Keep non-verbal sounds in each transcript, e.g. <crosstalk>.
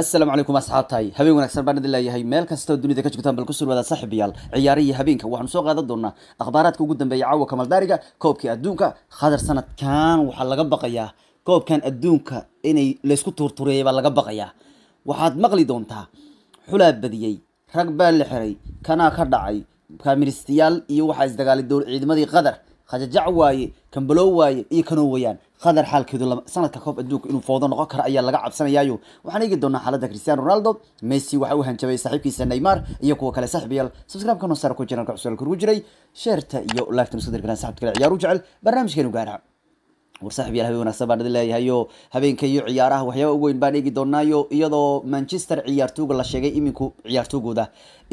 asalaamu calaykum asxaabtahay habeen wanaagsan baan idin leeyahay meel kastoo dunida ka jogtaan bal ku sulwaada saaxiibayaal ciyaare habeenka waxaanu soo qaadan doonaa akhbaaraadka ugu dambeeya caawa kamaldaariga koobkii adduunka khadar sanadkan waxaa laga baqayaa koobkan adduunka inay laysku tuurtureeyay baa laga baqayaa waxaad maqli doontaa xulaa badiyey rag baa la xiray kanaa ka dhacay faministayaal iyo waxaa isdagaali ciidamadii qadar khajajac waaye kambalow waaye iyo kanoo wayaan qadar xaalkeedu sanadka koob adduunka inuu foodo noqon karo ayaa laga cabsanayaayo waxaan eegi doonaa xaaladda cristiano ronaldo messi waxa uu hanjabay saaxiibkiisa neymar iyo kuwa kale saaxiibayaal subscribe kanoo saar ku jiran cusub kugu jiray sheerta iyo laagtan isku dirgalaan saxibka kale ciyaaru jecel barnaamijkeenu gaara war saaxiibayaal habeen wanaagsan baan idin leeyahayo habeenka iyo ciyaaraha waxyaaba ugu weyn baan eegi doonaayo iyadoo manchester ciyaartooga la sheegay iminku ciyaartoogooda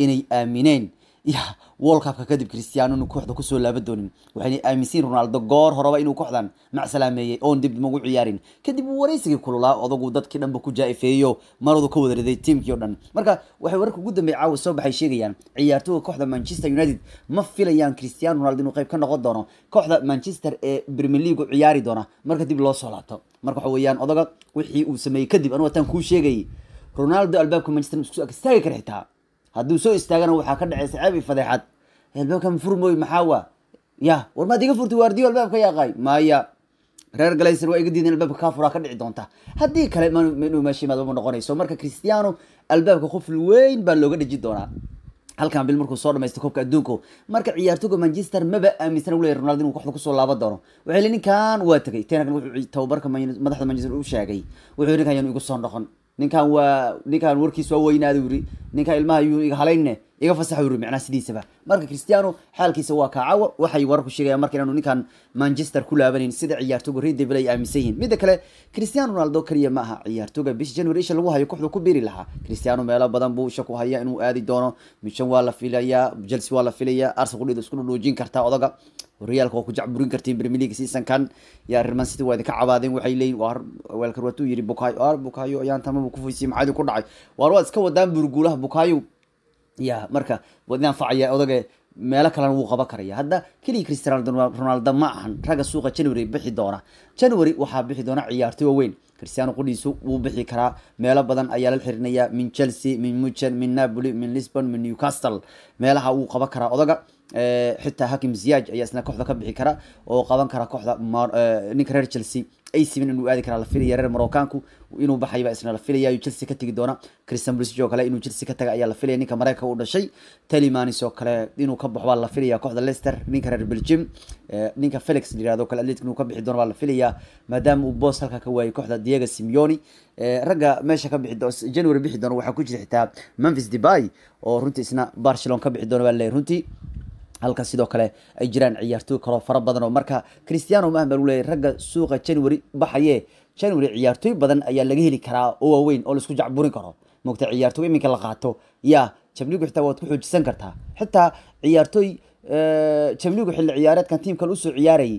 inay aamineen ya world cupka kadib cristiano inuu kooxda kusoo laaba doonin waxayna aaminsiin ronaldo goor horeba inuu kooxdan macsalaameeyey oon dib magu ciyaarin kadib uu waraysigii kululaa odagu dadkii dhanba ku jaaifeeyo ifeeyo maradu ka wada riday tiimkii o dhan marka waxay wararka ugu dambeeyay caawa soo baxay sheegayaan ciyaartooyga kooxda manchester united ma filayaan cristiano ronaldo inuu qayb ka noqon doono kooxda manchester ee premier league ciyaari doona marka dib loo soo laabto marka waxa weeyaan odaga wixii uu sameeyey kadib anugu ataan kuu sheegayay ronaldo albaabka manchester isku istaagi kara xitaa hadduu soo istaagana waxaa ka dhacay saceeb iyo fadeexad albaabkan furmoy maxaa ya war maad iga furtay waardiyo albaabka yaaqaay maya reer galayser waa iga diideen albaabka kaafuraa ka dhici doonta haddii kale mnu meeshimaadma noqonayso marka cristiano albaabka qofl weyn baa looga dheji doonaa halkan bil markuu soo dhamaystay koobka adduunku marka ciyaartoyga manchester maba aaminsan uleeyay ronald inuu kooxda kusoo laaban doono waxay li ninkan waa tegay tenag wuxuu tababarka madaxda manchester u sheegay wuxuu ninkan yaanu igu soo noqon ninkan waa ninkan warkiis waa weynaada yiri ninkan ilmaha yuu iga halayne iga fasax uri macnaha sidiisaba marka Cristiano xaalkiisa waa ka cawar waxay warku sheegayaan marka inuu ninkan Manchester ku laabanayn sida ciyaartoyga Real Devil ay aaminsan yihiin mid kale Cristiano Ronaldo kaliya ma aha ciyaartoyga bish generation lagu hayo kooxda ku biiri lahaa Cristiano meelo badan buu shaqo hayaa inuu aadi doono Michan waa la filayaa Chelsea waa la filayaa Arsenal qudhiid isku dhoojin kartaa odaga Realka waa ku jacburin kartiin Premier League season yaa Real City waa idinka cabaadeen waxay leeyihiin waar weelkar waa tuu yiri Bukayo Bukayo ayaan tamam ku faysi maxay ku dhacay waar waa iska wadaan burguulaha Bukayo ya marka wadi anfacaya odage meelo kalena wuu qaban karaya hadda keliya cristiano ronaldo ma ahan ragga suuqa january bixi doona january waxaa bixi doona ciyaartay waaweyn cristiano qudhiisu wuu bixi karaa meelo badan ayaa la xirinaya min chelsea min muchen min napoli min lisbon min newcastle meelaha wuu qaban karaa odaga Eh, xitaa hakim ziyaaj ayaa isna kooxda ka bixi kara oo qaban kara kooxda eh, ninka reer chelsea acmin inuu aadi karaa la filaya reer moroccanku inuu baxayba isna la filaya ayuu chelsea ka tegi doona christian pulisic oo kale inuu chelsea ka taga ayaa la filaya ninka mareykanka u dhashay telimanis oo kale inuu ka baxo baa la filaya kooxda leicester ninka reer belgium eh, ninka felix layirahdo kale atletic inuu ka bixi doono baa la filayaa maadaama uu boos halka ka waayay kooxda diego simeoni ragga meesha ka bixi doona january bixi doona waxaa ku jira xitaa memphis debay oo runtii isna barcelona ka bixi doona baa leeyahy runtii halka sidoo kale ay jiraan ciyaartooy kaloo fara badan oo marka christiano mahmer uu leeyahy ragga suuqa january baxaye january ciyaartooy badan ayaa laga heli karaa oo waaweyn oo laisku jacburin karo mogta ciyaartooy iminka la qaato yaa jabligu xitaa waad ku xoojisan kartaa xitaa ciyaartooy jabligu eh, xilli ciyaareedkan tiim kale usoo ciyaarayay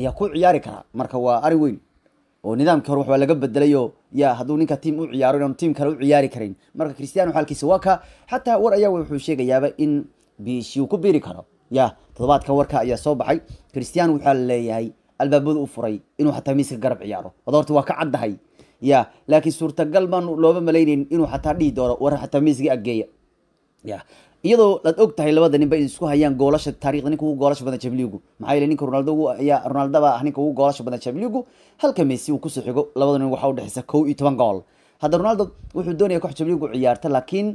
ayaa ku ciyaari karaa marka waa ari weyn oo nidaamkii hore waxbaa laga bedelayoo yaa hadduu ninka tiim u ciyaaro inaanu tiim kale u ciyaari karayn marka christiano xaalkiisa waa ka xataa war ayaa wuxuu sheegayaaba in biishiu ku biiri karo ya todobaadkan warka ayaa soo baxay christian waxaa la leeyahay albaabadu u furay inuu xataa miiska garab ciyaaro wada horta waa ka caddahay ya laakiin suurtagal baan looba malaynayn inuu xataa dhihi doono war xataa miisga aggeeya ya iyadoo aad og tahay labada ninba inay isku hayaan goolasha taarikhda ninka ugu goolasha badan jamligu maxaa yeele ninka ronaldo ugu ayaa ronaldaba ah ninka ugu goolasha badan jamligu halka messi uu kusoo xigo labada nin waxaa udhexeysa kow iyo toban gool hadda ronaldo wuxuu doonaya koox jamligu ciyaarta laakiin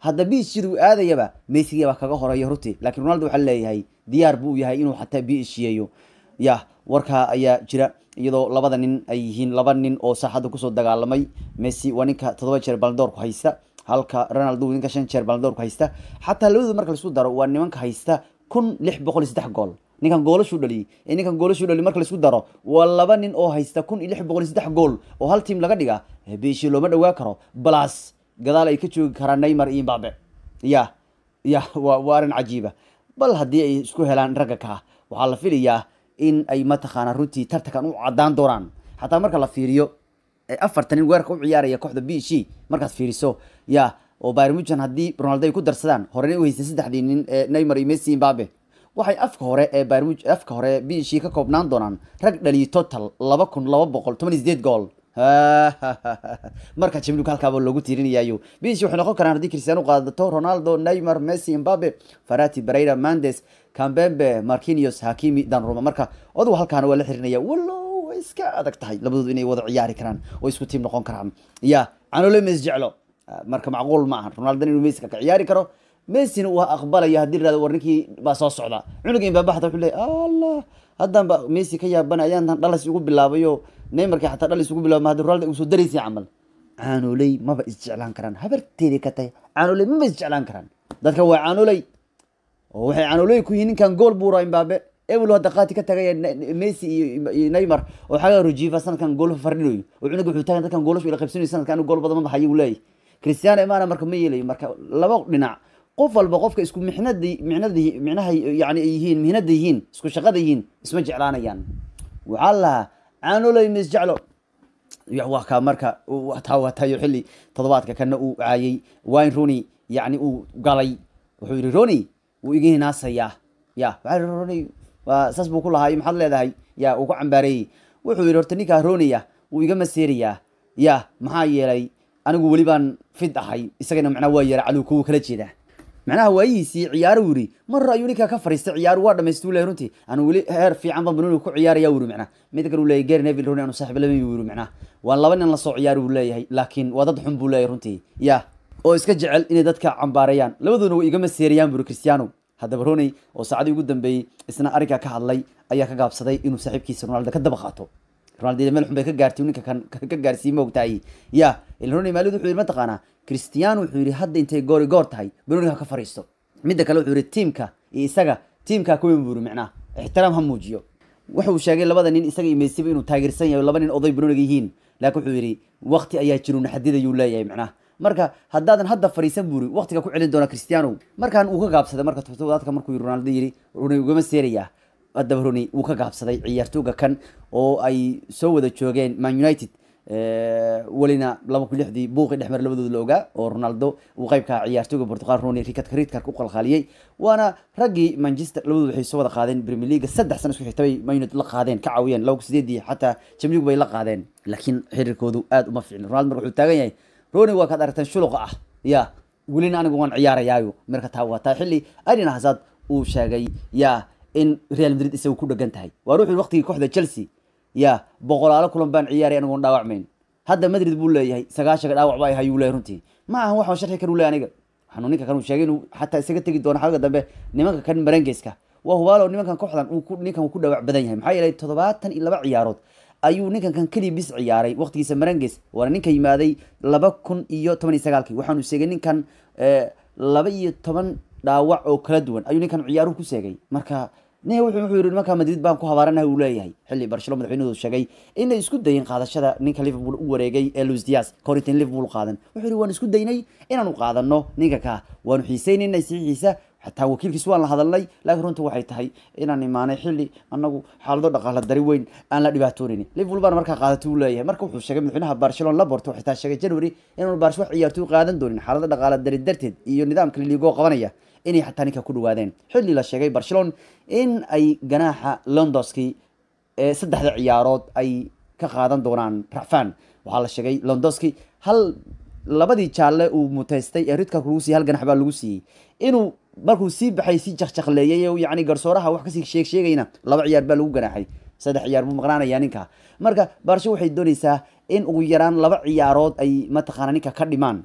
haddaba b s u aadayaba mesigi baa kaga horeeya runtii lakin ronaldo waxaa leeyahay diyaar buu yahay inuu xataa b sheeyo ya warkaa ayaa jira iyadoo labada nin ay yihiin laba nin oo saaxadda kusoo dagaalamay messi waa ninka todoba jeer baldoorku haysta halka ronaldo ninka shan jeer baldoorku haysta xataa labadooda marka laisku daro waa nimanka haysta kun lix boqol iyo saddex gool ninkan goolashu dhaliyey ee ninkan goolashu dhaliy marka laisku daro waa laba nin oo haysta kun iyo lix boqol iyo saddex gool oo hal tiam laga dhiga beshi looma dhawaa karo balas gadaal ay ka joogi karaan neymar iyo mbabe ya ya wa waa arrin cajiiba bal haddii ay isku helaan ragga kaa waxaa la filayaa in ay mataqaanaa runtii tartankan u caddaan doonaan xataa marka la fiiriyo afarta nin weerarka u ciyaaraya kooxda b c markaad fiiriso ya oo bayrmujan haddii ronaldo ay ku darsadaan horena u haystay saddexdii nin ee neymar iyo messi mbabe waxay afka hore ee bayrmuj afka hore b c ka koobnaan doonaan rag dhaliyo total laba kun laba boqol toban iyo sideed gool <laughs> marka jimlug halkaaba loogu tiirinayaayo bs waxay noqon karaan haddii cristiano qaadato ronaldo neymar messi imbabe farati barera mandes cambembe markinios hakimi danruma marka adugu halkaana waa la xirinaya walow way iska adag tahay labadoodu inay wada ciyaari karaan oo isku tiim noqon karaan ya canole ma isjeclo ah, marka macquul ma aha ronaldon inuu meska ka ciyaari karo messina waa aqbalaya hadii lirahdo war baa soo socda cunuga imbabaxda wuxuu leey allah haddan ba messi ka yaabana ayaan dhalas ugu bilaabayo neymarka xataa dhalas ugu bilaaba hadii ronaldo soo daraysay camal caanoley maba isjeclaan karaan habarteedii ka tahay caanoley maba isjeclaan karaan dadka waa caanoley oo waxay caanoley ku yihiin ninkan gool buura imbabe ebel hadda qaati ka tagaya messi iyo neymar oo xagaa rujiifa sanadkan gool fardhinayo oo cunuga wuxuu tagan dadkan goolashu ila qaybsanayo sanadka anigu gool badan maba leeyahy cristiano imana marka ma yeelayo marka laba dhinac qof walba qofka isku minad minad minaha yihiin isku shaqada yihiin isma jeclaanayaan waxaa lahaa caanoleyna isjeclo waa marka taa waa xilli toddobaadka kana uu caayey wine rony yani uu galay wuxuu yihi roni wuu iga hinaasayaa ya waaa rony waa saas buu ku lahaa maxaad leedahay ya uu ku cambaareeyey wuxuu yihi horta ninkaa roonaya ah, wuu iga maseeraya ya maxaa yeelay anigu weli baan fid ahay isagana macnaa waa yara caluw kuwa kala jeeda macnaha waa iisii ciyaar u yidhi mar ayuu ninkaa ka fariistay ciyaar waa dhamaystuu le runtii anu weli heer fiican baan banuuniga ku ciyaaraya wuri macnaha mid kale uu leeyahy gary neville runi anu saaxiib laban yuu yiri macnaha waa laba nin lasoo soo ciyaari leeyahay laakiin waa dad xun buu leeyahay runtii ya oo iska jecel inay dadka cambaarayaan labadoona way igama seerayaan buri cristiano haddaba roni oo saacadii ugu dambeeyey isna arrinkaa ka hadlay ayaa ka gaabsaday inuu saaxiibkiisa ronaldo ka daba qaato ronald meel xun bay ka gaartay ninka kan ka gaarsiiy maogtahay ya ilroni maalid wuxuu yidhi mataqaanaa christian wuxuu yidhi hadda intay goori goor tahay benoniga ka fariisto midda kale wuxuu yidhi tiimka iyo isaga tiimka ka weyn buuri micnaa ixtiraam ha muujiyo wuxuu sheegay labada nin isaga imeysiba inuu taageersan yahay laba nin oday benoniga yihiin laakiin wuxuu yidhi wakti ayaa jiruuna xadida yuu leeyahay micnaha marka haddaadan hadda fariisan buuri waqtiga ku celin doona christianow markaan uu ka gaabsaday marka toddobaadka markuu ronaldo yidhi runi ugama seerayaa haddaba runi wuu ka gaabsaday ciyaartooga kan oo ay soo wada joogeen man united eh, welina laba kun lixdii buuqii dhexmar labadood la ogaa oo ronaldo uu qaybkaa ah ciyaartooga portugal roni rikadka ridkarka u qalqaaliyey waana raggii manchester labadood waxay soo wada qaadeen premier leaga saddex sano isku xigta bay man la qaadeen ka caawiyeen laba kun sideedii xataa jamlig bay la qaadeen laakiin xiriirkoodu aad uma fiicna ronaldo marka wuxuu taagan yahay roni waa kaad aragtaan shuluqa ah ya welina anigu waan ciyaarayaayo marka taa waa taa xilli arina uu sheegay yaa in real madrid isaga ku dhegan tahay waa ruuxun waktigii kooxda chelsea ya boqolaalo kulan baan ciyaaray anigoon dhaawacmayn hadda madrid buu leeyahay sagaashanka dhaawac ba hayuu leeyahy runtii ma aha waxaan sharxi karu leey aniga waxaanu ninka kan sheegay inuu xataa isaga tegi doono xagga dambe nimanka kan marengeyska waa hubaalo nimankan kooxdan ninkan ku dhaawac badan yahay maxaa yeelay toddobaatan iyo laba ciyaarood ayuu ninkankan kan bis ciyaaray waqtigiisa maranges waana ninka yimaaday laba kun iyo toban iyo sagaalkii waxaanu sheegay ninkan eh, laba iyo toban dhaawac oo kala duwan ayuu ninkan ciyaaruhu ku seegay marka nin wuxuu yihi nimankaa madrid baan ku habaaranahay uu leeyahay xilli barshelo madaxweynuhu sheegay inay isku dayin qaadashada ninka liverpool u wareegay ee luis dias corintin liverpool qaadan wuxuu yihi waan isku daynay inaanu qaadano ninka kaa waanu xiiseynayna sixiisa xataa wakiilkiis waan la hadalnay laakiin runtii waxay tahay inaan imaanay xili anagu xaalado dhaqaala dari weyn aan la dhibaatoonayni liverpool baan markaa qaadata uu leeyahay marka wuxuu sheegay madaxweynaha barcelona laborto xitaa sheegay january inaan bars wax ciyaartuu qaadan doonin xaalado dhaqaala dari darteed iyo nidaamka liligoo qabanaya inay xataa ninka ku dhawaadeen xili la sheegay barcelona in ay ganaaxa londoski ee eh, saddexda ciyaarood ay ka qaadan doonaan racfan waxaa la sheegay londoski hal labadii jaalle uu muteystay ee eh, ridka lagu siiyey hal ganax baa lagu siiyey inuu markuu sii baxay si jakjaqleeyay yani garsooraha wax kasii sheeg laba ciyaar baa lagu ganaaxay saddex ciyaar buu maqnaanayaa ninka marka baarsho waxay doonaysaa in ugu yaraan laba ciyaarood ay mataqaana ninka ka dhimaan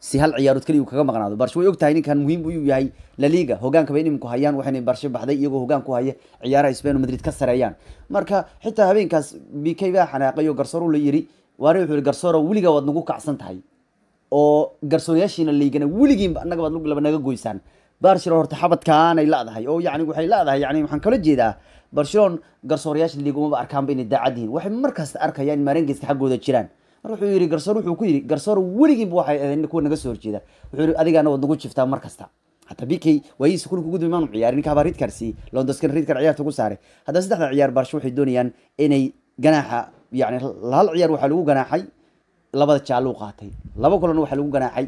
si hal ciyaarood kaliya uu kaga maqnaado barsho way og ninkan muhiim uu yahay laliga hoggaankaba in iminku hayaan waxayna barsho baxday iyagoo hoggaan ku haya ciyaaraha spain madrid ka sareeyaan marka xitaa habeenkaas b k baa xanaaqay oo garsoor ula yiri waari wuxuu yihi garsooro weligaa waad nagu kacsan tahay oo garsoorayaashiina liigana weligiinba annaga baad lugilaba naga goysaan barcelona horta xabadkaanay ladahay oo yani waxay ladahay yani waxaan kala jeedaa barcelona garsoorayaasha liigumaba arkaanba inay daacad yihiin waxay markasta arkayaan marengeska xaggooda jiraan mar wuxuu yidhi garsoor wuxuu ku yidhi garsoor weligiinba waxay ahayn kuwa naga soo horjeeda wuxuu yidhi adigaana waad nagu jiftaa mar kasta hataa b k waayihiisa kulanka ugu maanu ciyaari ninka habaa londoskan ridkar ciyaarta ugu saaray haddana saddexda ciyaar barsho waxay doonayaan inay ganaaxa yani hal ciyaar waxaa lagu ganaaxay labada jaallo qaatay laba kulan waxaa lagu ganaaxay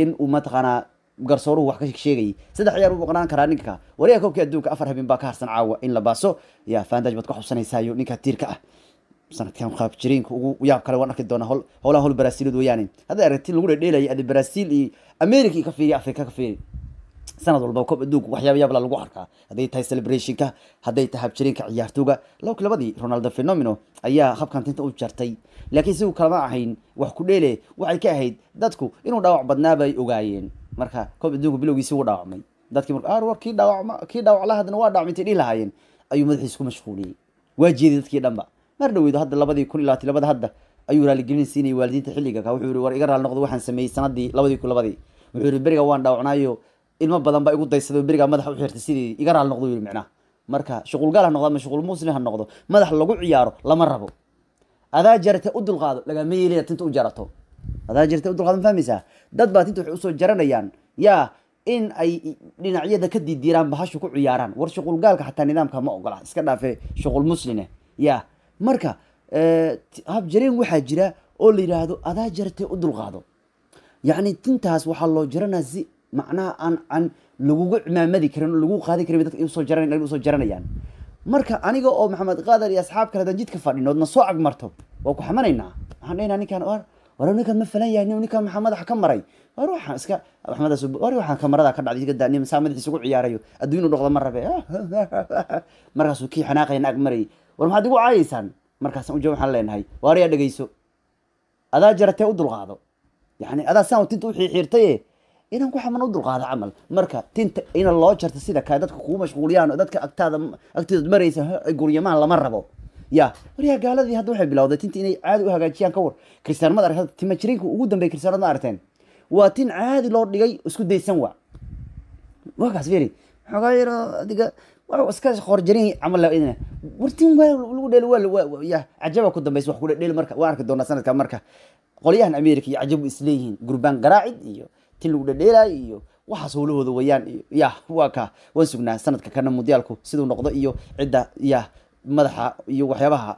in uu mataqaanaa garsooruhu wax ka sheegayay saddex ciyaar uu maqnaan karaa ninka wariyaha koobkii adduunka afar habeen baa ka harsan caawa in la baaso yaa faandaj baad ka xubsanaysaayo ninka tiirka ah sanadkan qaab jireenka ugu yaab kale waan arki doonaa howlaha hol baraasiilood weeyaane hadday aragtiin lagu dhedheelayay ada baraasiil iyo america ka fiiriya afrika ka fiiri sanad walba koob adduunka waxyaaba yaabla lagu arkaa hadday tahay celebrationka hadday tahay habjireenka ciyaartooga lawk labadii ronaldo phenomeno ayaa habkan tinta u jartay laakiin sigu kalama ahayn wax ku dheele waxay ka ahayd dadku inuu dhaawac badnaa bay ogaayeen marka koob adduunku bilowgiisi wuu dhaawacmay dadkii mar war ah, kii dhaawacma kii dhaawaclahadna waa dhaawacmintay dhihi lahaayeen ayuu madaxiisa ku mashquuliyey waa jeeday dadkii dhanba mar dhaweydo hadda labadii kun iyo labaatan labada hadda ayuu raaligelin siinayay waalidiinta xilliga ka wuxuu yihi war iga raali noqdo waxaan sameeyey sanadii labadii kun labadii wuxuu yihi beriga waan dhaawacnaayo ilmo badan baa igu daysaday berigaa madaxa u xirtay sidii iga raali noqdo yidhi micnaha marka shuqulgaal ha noqdo ama shuqul muslim ha noqdo madax lagu ciyaaro lama rabo adaa jarata u dulqaado lagama yeelaya tinta u jarato adaa jirta udulqaadan fahmaysaa dad baad inta waxay usoo jaranayaan yaa in ay dhinacyada ka diidiiraan bahashu ku ciyaaraan war shuqulgaalka xataa nidaamka ma ogola iska dhaafe shuqul musline ya marka eh, habjareen waxaa jira oo la yidhaahdo adaa jartee u dulqaado yacni tintaas waxaa loo jaranaa si macnaha aan aan laguga cimaamadi karin oo lagu qaadi karin dadka usoo jaran usoo jaranayaan marka aniga oo maxamed qaadar iyo asxaab kale hadaan jidka fadhinoodna soo agmarto waa ku xamanaynaa waxaan dhehnaa ninkaan war ninkaan ma falan yahay ninkaan maxaa madaxa ka maray war ka dhacday iska daanim saa ciyaarayo adduunyadu noqdo ma rabe ah, ah, ah, markaasuu kii xanaaqaya naag marayay war maxaad igu caayeysaan markaasaan u waxaan leenahay waariyaa dhegeyso adaa jaratee u dulqaado yani adaa saan tinta u xiirxiirtaye inaan ku xaman u dulqaado camal marka tinta ina loo jarta sida kae dadka kuu mashquuliyaan dadka agtaada agteedaad maraysa guryamaan lama rabo ya waryaa gaaladii hadda waxay bilawday tinta inay caadi u hagaajiyaan ka war kristaanimad arag hadda ugu dambey kristaanad ma waa tin caadi loo dhigay isku daysan wa waa kaas firi yaro adiga waa iska horjarin camal idin wartin waa lagu dheel waa ya cajaba ku dambaysa wax kudheel marka waa arki doonaa sanadka marka qolyahan america iyo cajabu isleeyihiin gurbaan garaacid iyo tin lagu dhedheelaayo iyo waxaas howlahooda wayaan iyo ya waa ka waan sugnaa sanadka kana mudyaalku siduu noqdo iyo cidda ya madaxa iyo waxyaabaha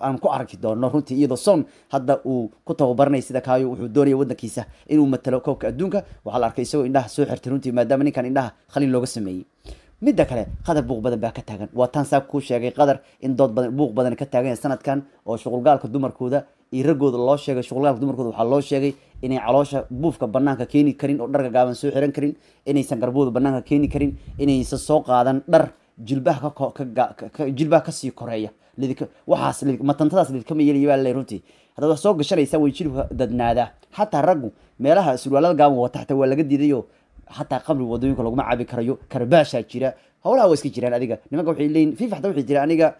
aan ku arki doono runtii iyadoo son hadda uu ku tababaranay sida kaayo wuxuu doonaya wadankiisa inuu matalo koobka adduunka waxaa la arkay isagoo indhaha soo xirtay runtii maadaama ninkan indhaha khaliil looga sameeyey midda kale qadar buuq badan baa ka taagan waa taan kuu sheegay qadar in dood badan buuq badan ka taagan sanadkan oo shuqulgaalka dumarkooda iyo raggooda loo sheegay shuqulgaalka dumarkooda waxaa loo sheegay inay caloosha buufka banaanka keeni karin oo dharka gaaban soo xiran karin inaysan garbooda banaanka keeni karin inaysan soo qaadan dhar jilbaha jilbaha kasii koreeya waxaas matantadaas lidkama yeelaya baa le runtii haddaad soo gashanaysa way jilbka dadnaadaa xataa raggu meelaha surwaalada gaaban wata xataa waa laga diidayo xataa qabri wadooyinka laguma cabi karayo karbaashaa jira howlaha waa iska jiraan adiga nimanka waxay leeyihin fifaxda waxay jira aniga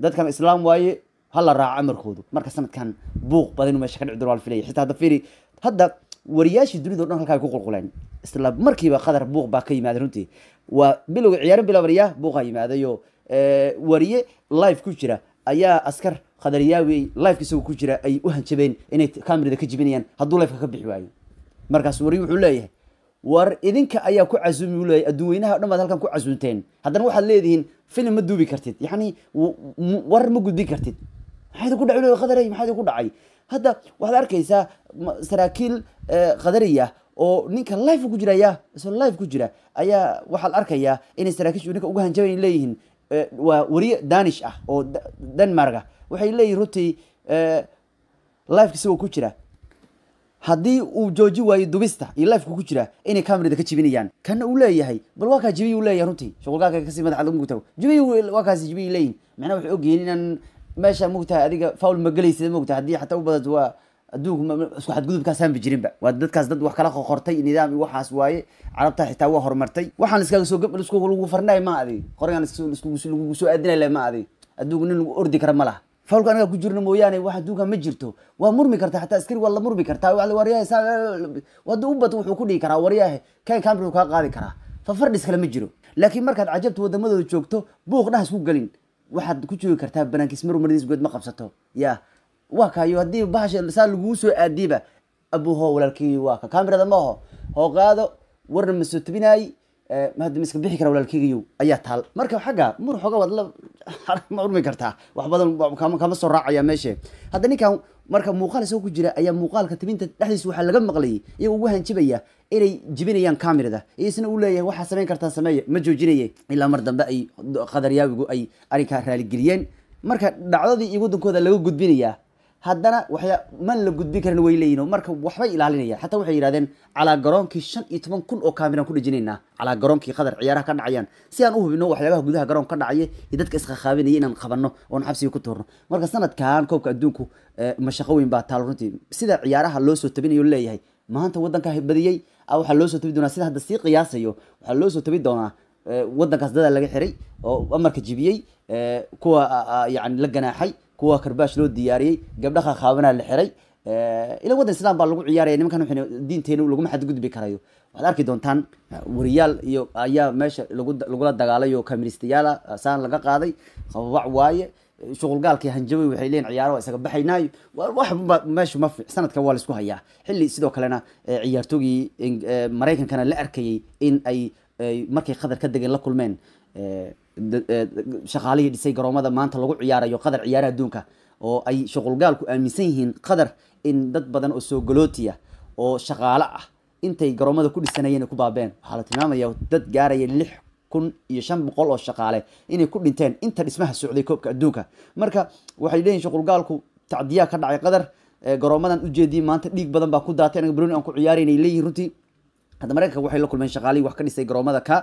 dadkan islaam waaye ha la raaco amarkoodu marka sanadkan buuq badan inuu meesha ka dhici waa la filaya xitaa hadda fiiri hadda wariyaashii dunida o dhan halkaa ku qulquleen isla markiiba qadar buuq baa ka yimaaday runtii waa bilowga ciyaarin bilabarya buuqaa yimaadayo wariye live ku jira ayaa askar qadaryaawey liveka isagoo ku jira ay u hanjabeen inay camerada ka jibinayaan hadduu liveka ka bixi waayo markaas wariye wuxuu leeyahay war idinka ayaa ku casuumi u leeyahy adduun weynaha o dhan baad halkan ku casuunteen haddana waxaad leedihiin filim ma duubi kartid yacni war ma gudbin kartid maxaa idinku dhacay qadaray maxaa idinku dhacay hadda waxaad arkaysaa saraakiil eh, qadariya oo ninka life ku jiraya isagoo life ku jira ayaa waxaad arkayaa inay saraakiishu ninka ugu hanjabayn leeyihiin eh, waa weriye danish ah oo denmarga ah. waxay leeyihin runtii eh, lifeka isagoo ku jira haddii uu jooji waayo dubista iyo lifeka ku jira inay camerada ka jibinayaan kana uu leeyahay bal waa kaa jibiyu leeyahay runtii shuqulkaaga kasii madaxaad lagu gutago jibiyu waa kaasi jibiyu leeyihin macnaha waxay ogyihiin inaan meesha mogtahay adiga fowl ma gelaysid mogta hadii xataa u waa adduunku isku xadgudubkaas waa dadkaas dad wax kala qortay nidaam waxaas waaye carabta xitaa waa horumartay waxaan iskaaga soo gab lagu farnay ma adig qoragaan lagugu soo aadinayla ma adig adduunku nin lagu ordi kara ma laha anaga ku jirna mooyaane wax adduunka ma jirto waa murmi kartaa xataa askari waa la murmi kartaa waryahe wada wuxuu ku dhihi karaa waryahe kan kamri kaa qaadi karaa fafardhis kale ma jiro laakiin markaad cajabta wadamadooda joogto buuq dhahas ku gelin waxaad ku joogi kartaa banaankiis mar maradiis good ma qabsato ya waa kaayo haddii bahasha saa laguu soo aadiiba abuho walaalkii waa ka camerada ma aho hoo qaado warna ma soo tabinaay eh, mahadda ma iska bixi kara walaalkeygayo ayaa taal marka xagga mur xooga waad la <laughs> ma urmi kartaa wax badan kaama soo raacaya meeshe hadda ninkan marka muuqaal isagoo ku jira ayaa muuqaalka tabinta dhexdiisa waxaa laga maqlayay iyago ugu hanjibaya inay jibinayaan kamirada iyo isna uu leeyahay waxaa samayn kartaa sameeya ma joojinaye ilaa mar dambe ay qadaryaawigu ay arrinkaa raaligeliyeen marka dhacdadii iyo waddankooda laga gudbinayaa haddana waya ma la gudbin karin way leeyihin marka waxbay ilaalinayaan xataa waxay yidhahdeen calaa garoonkii shan iyo toban kun oo kaamiran ku dhejinaynaa calaa garoonkii qadar ciyaaraha ka dhacayaan si aan u hubino waxyaabaha gudaha garoon ka dhacaya iyo dadka isqaqaabinaya inaan qabanno oon xabsiga ku toorno marka sanadkan koobka adduunku eh, mashaqo weyn baa taal runtii sida ciyaaraha loo soo tabinayo leeyahay maanta waddanka badiyey ah, waxaa loo soo tabi doonaa sida hadda sii qiyaasayo waxaa loo soo tabi doonaa eh, waddankaas dadaa laga xiray oo amarka jibiyey eh, kuwa ah, ah, yani la ganaaxay kuwa karbaash loo diyaariyey gabdha qaaqaabanaa la xiray ila waddan islam baa lagu ciyaaraya nimankan diinteena laguma xadgudbi karayo waxaad arki doontaan ah, wariyaal iyo ayaa meesha lagu lagula dagaalay oo kamiristayaala ah, saan laga qaaday qababac waaye shuqulgaalkii hanjabay waxay leeyiin ciyaaro waa isaga baxaynaayo waxba meesha ma sanadka waa laisku hayaa xilli sidoo kalena ciyaartoogii maraykankana la arkayay in ay markay qatar ka degeen la kulmeen E, shaqaalihii dhisay garoomada maanta lagu ciyaarayo qadar ciyaaraha adduunka oo ay shuqulgaalku aaminsan yihiin qadar in dad badan oo soo galootiya oo shaqaale ah intay garoomada ku dhisanayeen ku baabeen waxaa la tilmaamaya dad gaaraya lix kun iyo shan boqol oo shaqaale inay ku dhinteen inta dhismaha socday koobka adduunka marka waxay leeyihin shuqulgaalku tacdiyaa ka dhacay qadar e, garoomadan ujeediyay maanta dhiig badan baa ku daatay anaga bruni aan ku ciyaarayn ay leeyihin runtii hadda mareykanka waxay la kulmeen shaqaalihii wax ka dhisay garoomada ka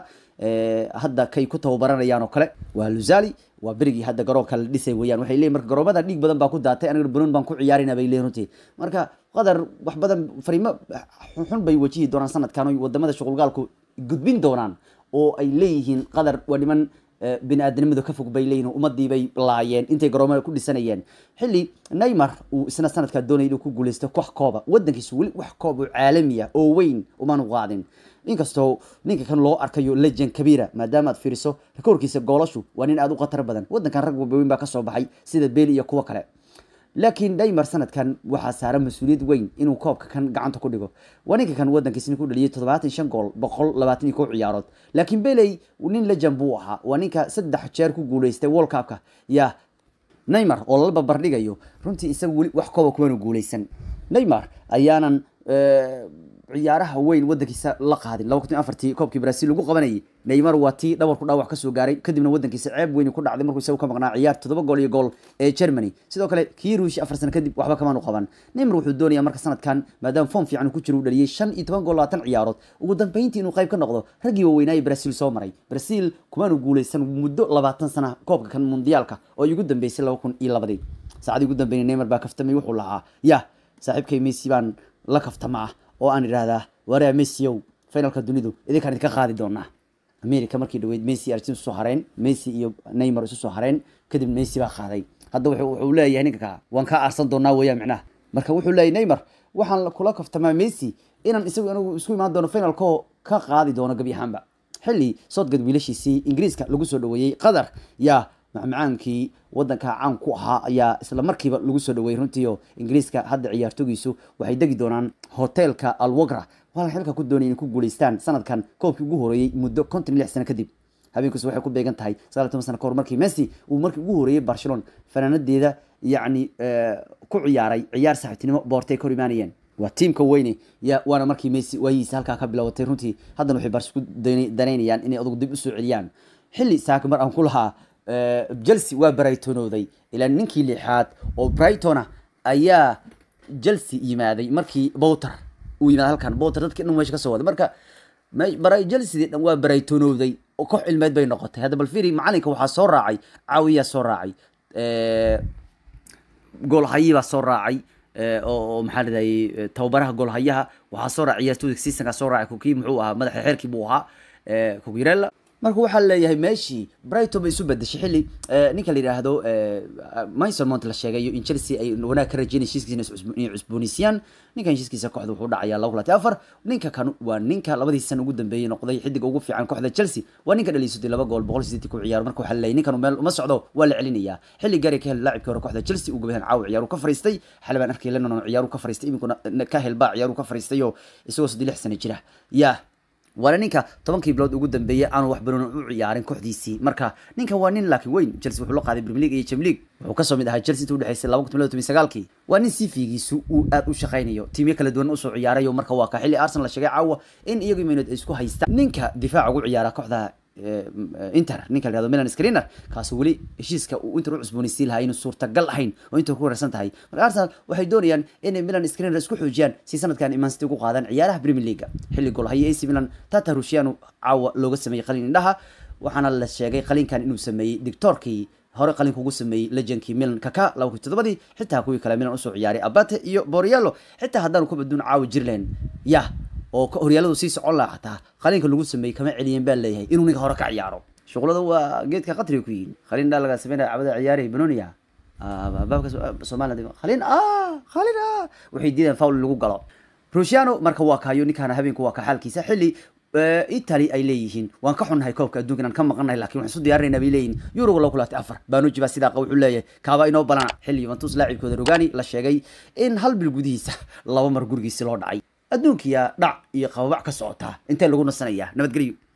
hadda kay ku tababaranayaan oo kale waa luzali waa berigii hadda garoonka la dhisay weyaan waxay leeyiin marka garoomada dhiig badan baa ku daatay aniga bunuun baan ku ciyaarina bay leeyiin runtii marka qadar wax badan fariimo xun bay wajihi doonaan sanadkan oo wadamada shuqulgaalku gudbin doonaan oo ay leeyihiin qadar waa niman bini-aadnimadu ka fog bay leeyihin bay laayeen intay garoomada ku dhisanayeen xili neymar uu isna sanadkaa doonaya inuu ku guuleysto wax kooba wadankiisu weli wax koob oo caalamiya oo weyn umaanu qaadin inkastoo ninka kan loo arkayo lejen kabiira maadaama aad fiiriso rekoorkiisa goolashu waa nin aada u khatar badan waddankan rag walba weyn baa soo baxay sida beli iyo kuwo kale laakiin daymer sanadkan waxaa saaran mas-uuliyad weyn inuu koobka kan gacanta ku dhigo waa ninka kan wadankiisni ku dhaliyay toddobaatan shan gool boqol labaatan iyo kow ciyaarood laakiin beley nin legend buu ahaa waa ninka saddex jeer ku guuleystay world cupka ya neymar oo lala babardhigayo runtii isagu weli wax kooba kumanu guuleysan neymar ayaanan eh, ciyaaraha weyn wadankiisa la qaadin laba kun koobkii brazil lagu qabanayay neymar waa tii dhabarku dhaawac kasoo gaaray kadibna wadankiisa ceeb weyni ku dhacday markuu isagu ka maqnaa ciyaar todoba gool iyo gool ee germany sidoo kale kii afar sano kadib waxba kamaanu qaban neymar wuxuu doonayaa marka sanadkan maadaama foom fiican ku jiro u dhaliyay shan iyo toban gool labaatan ciyaarood ugu dambeyntii inuu qayb ka noqdo raggii waaweynaayey brazil soo maray brasil kumaanu guuleysan muddo labaatan sana koobka kan mundiyaalka oo ugu dambeysay laba kun iyo labadii saacadii ugu dambeynay neymar baa kaftamay wuxuu lahaa yah saaxiibkay messi baan la kaftamaa oo aan idhaahdaa waree messyow finalka dunidu idinkaan idinka qaadi doonaa america markii dhaweyd messi argentina isusoo hareen messi iyo neymar isu soo hareen kadib messi baa qaaday hadda wuxuu leeyahay ninka waan kaa aarsan doonaa weyaan micnaha marka wuxuu leeyahy neymar waxaan kula kaftamaa messi inaan isagu anigu isku imaan doono finalkoo ka qaadi doono gabi ahaanba xilli soodgad wiilashiisii ingiriiska lagu soo dhaweeyey qatar yaa macmacaankii wadanka caan ku ahaa ayaa islamarkiiba lagu soo dhaweeyey runtiio ingiriiska hadda ciyaartogiisu waxay degi doonaan hotelka alwagra waala xilka ku doonay inay ku guuleystaan sanadkan koobkii ugu horeeyey muddo konton iyo lix sano kadib habeenkaas waxay ku beegan tahay sagaal toban sano ka markii messi uu markii ugu horeeyey barcelona fanaanadeeda yacni eh, ku ciyaaray ciyaar saaxiibtinimo boortay ka hor imaanayeen waa tiimka weyne waana markii messi waayihiisa halkaa ka bilowatay runtii haddana waxay barsku danaynayaan inay adugu dib usoo celiyaan xilli saaka mar aan ku lahaa jelse waa brightonooday ilaa ninkii lixaad oo brightona ah ayaa chelsea yimaaday markii bowter uu yimaada halkan bowter dadki dhan meesha kasoo waday marka jelse dhan waa brightonooday oo koox cilmeed bay noqotay hadda bal fiiri macalinka waxaa soo raacay caawiyaa soo raacay goolhayibaa soo raacay oo maxaa ladahayy tababaraha goolhayaha waxaa soo raacay ciyaartooyda seasonka soo raacay kii muxuu ahaa madaxa xeerkii buu ahaa kukyirela marka waxaa leeyahay meeshii brighton bay isu bedeshay xilli eh, ninka la yidhaahdo eh, mason mount la sheegay in chelsea ay wanaag ka rajeynay heshiiskiisa inay cusbooneysiiyaan ninkan heshiiskiisa kooxda wuxuu dhacayaa laba kulati afar ninka kan waa ninka labadii san ugu dambeeyey noqday xidig ugu fiican kooxda chelsea waa ninka dhaliisatay laba gool boqol sideetii ku ciyaaro marka waxaa leeyahay ninkan meel uma socdo waa la celinayaa xilli gaari ka hel laacibkii hore kooxda chelsea uu gabahan caawa ciyaaru ka fariistay xale baan arkay lennon ciyaaru ka fariistay iminkuna kahel baa ciyaaru ka fariistay isagoo soddon lix sana jira yaa waana ninka tobankii bilood ugu dambeeyey aanu wax banuuna u ciyaarin kooxdiisii marka ninka waa nin laakiin weyn chelsea wuxuu la qaaday premier league iyo champions league wuxuu kasoo mid ahaa chelsea intii u dhexaysay laba kun iyo sagaalkii waa nin sifigiisu uu aad u shaqaynayo tiimyo kala duwan usoo ciyaarayo marka waa ka xilli arsenal la sheegay caawa in iyagu meynood ay isku haystaan ninka difaaca ugu ciyaara kooxda inter ninka lahado milan screener kaasoo weli heshiiska uu inter u cusboonaysiin lahaa aynu suurtagal ahayn oo inter ku wararsan tahay marka arsenal waxay doonayaan inay milan screener isku xoojiyaan si sanadkan iman city ugu qaadaan ciyaaraha premier leaguea xilli goolhayo ac milan tata rushiano caawa looga sameeyey qalin indhaha waxaana la sheegay qalinkan inuu sameeyey dictorkii hore qalinka ugu sameeyey lejankii milan kaka laba kun todobadii xitaa kuwii kale milan usoo ciyaaray abate iyo boriello xitaa haddaanu kubadduun caawa jirleen yah oo horyaaladu sii socon laha xataa qaliinka lagu sameeyey kama celiyeen baa leeyahay inuu ninka hore ka ciyaaro shuqulada waa geedka qatriga ku yihin khaliin dhaa laga sameynaya cabada ciyaarihi banonia ah, baabka somaliland ah, khaliin khaliin ah, waxay diidaan faul lagu galo rosiano marka waa kayo ninkaana habeenku waa ka xaalkiisa xili eh, itali ay leeyihiin waan ka xunnahay koobka adduunka inaan ka maqannahay lakin waxaan isu diyaarinaynaa bay leeyihin yuruga loo kulaatay afar banuji baa sidaa wuxuu leeyahay kaaba inoo balana xilli yuventus laacibkooda rogani la sheegay in hal bil gudihiisa <laughs> laba mar gurigiisi loo dhacay adduunkiya dhac iyo qababac ka socotaa intee lagu nasanayaa nabadgelyo